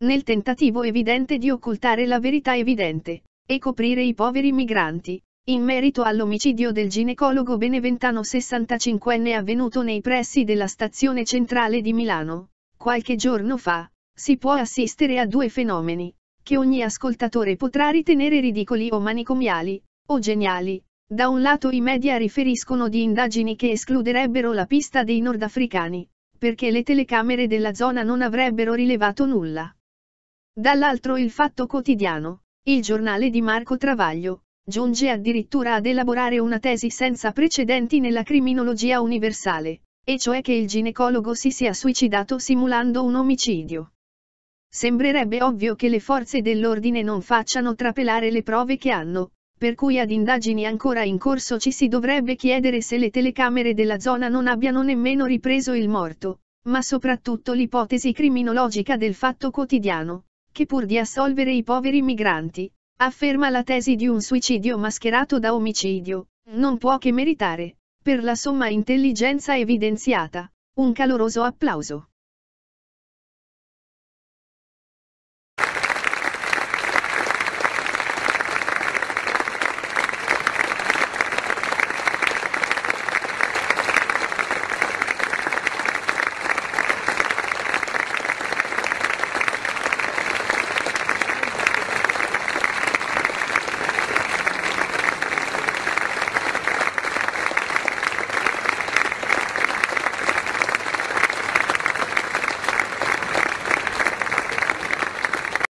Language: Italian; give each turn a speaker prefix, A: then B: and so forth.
A: nel tentativo evidente di occultare la verità evidente, e coprire i poveri migranti, in merito all'omicidio del ginecologo beneventano 65enne avvenuto nei pressi della stazione centrale di Milano, qualche giorno fa, si può assistere a due fenomeni, che ogni ascoltatore potrà ritenere ridicoli o manicomiali, o geniali. Da un lato i media riferiscono di indagini che escluderebbero la pista dei nordafricani, perché le telecamere della zona non avrebbero rilevato nulla. Dall'altro il Fatto Quotidiano, il giornale di Marco Travaglio, giunge addirittura ad elaborare una tesi senza precedenti nella criminologia universale, e cioè che il ginecologo si sia suicidato simulando un omicidio. Sembrerebbe ovvio che le forze dell'ordine non facciano trapelare le prove che hanno, per cui ad indagini ancora in corso ci si dovrebbe chiedere se le telecamere della zona non abbiano nemmeno ripreso il morto, ma soprattutto l'ipotesi criminologica del fatto quotidiano, che pur di assolvere i poveri migranti, afferma la tesi di un suicidio mascherato da omicidio, non può che meritare, per la somma intelligenza evidenziata, un caloroso applauso.